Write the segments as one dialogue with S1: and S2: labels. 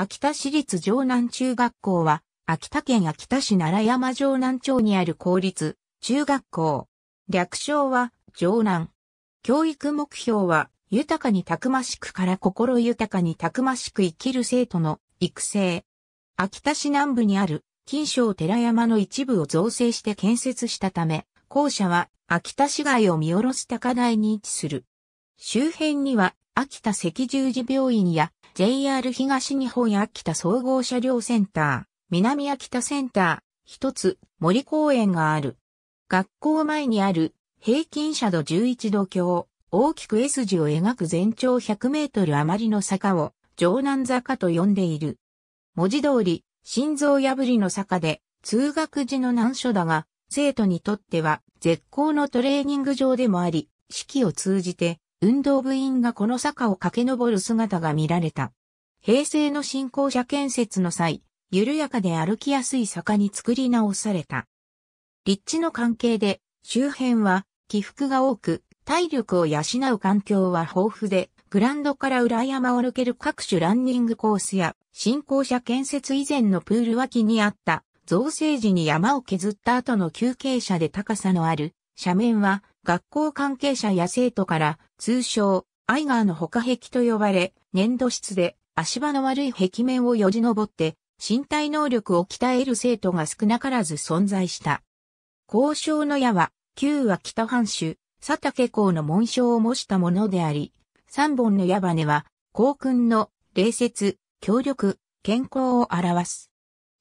S1: 秋田市立城南中学校は、秋田県秋田市奈良山城南町にある公立中学校。略称は城南。教育目標は、豊かにたくましくから心豊かにたくましく生きる生徒の育成。秋田市南部にある金賞寺山の一部を造成して建設したため、校舎は秋田市街を見下ろす高台に位置する。周辺には秋田赤十字病院や JR 東日本秋田総合車両センター、南秋田センター、一つ森公園がある。学校前にある平均斜度11度橋、大きく S 字を描く全長100メートル余りの坂を城南坂と呼んでいる。文字通り、心臓破りの坂で通学時の難所だが、生徒にとっては絶好のトレーニング場でもあり、四季を通じて運動部員がこの坂を駆け上る姿が見られた。平成の新校舎建設の際、緩やかで歩きやすい坂に作り直された。立地の関係で、周辺は起伏が多く、体力を養う環境は豊富で、グランドから裏山を抜ける各種ランニングコースや、新校舎建設以前のプール脇にあった、造成時に山を削った後の休憩車で高さのある、斜面は学校関係者や生徒から通称アイガーの他壁と呼ばれ、粘土質で足場の悪い壁面をよじ登って身体能力を鍛える生徒が少なからず存在した。交渉の矢は、旧は北藩主、佐竹公の紋章を模したものであり、三本の矢羽は、公君の礼節、協力、健康を表す。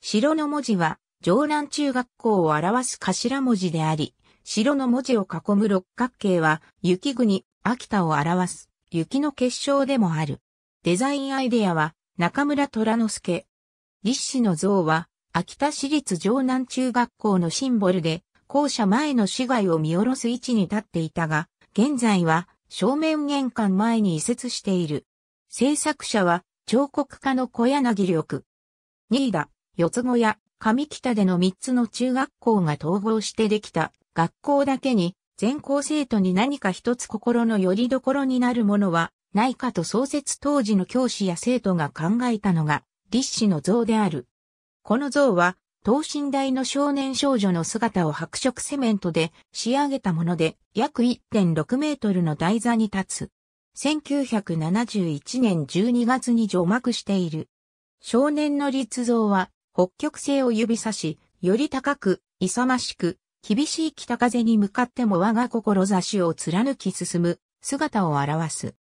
S1: 城の文字は、城南中学校を表す頭文字であり、城の文字を囲む六角形は、雪国、秋田を表す、雪の結晶でもある。デザインアイデアは、中村虎之助。立志の像は、秋田市立城南中学校のシンボルで、校舎前の市街を見下ろす位置に立っていたが、現在は正面玄関前に移設している。制作者は彫刻家の小柳力。新田、四つ子や上北での3つの中学校が統合してできた学校だけに全校生徒に何か一つ心の拠り所になるものはないかと創設当時の教師や生徒が考えたのが立志の像である。この像は等身大の少年少女の姿を白色セメントで仕上げたもので約1.6メートルの台座に立つ。1971年12月に除幕している。少年の立像は北極星を指さし、より高く、勇ましく、厳しい北風に向かっても我が志を貫き進む姿を表す。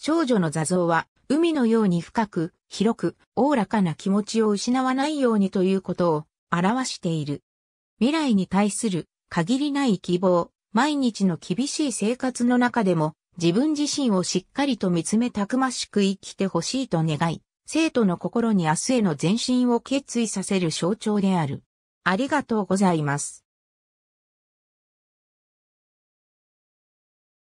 S1: 少女の座像は海のように深く、広く、おおらかな気持ちを失わないようにということを表している。未来に対する限りない希望、毎日の厳しい生活の中でも自分自身をしっかりと見つめたくましく生きてほしいと願い、生徒の心に明日への前進を決意させる象徴である。ありがとうございます。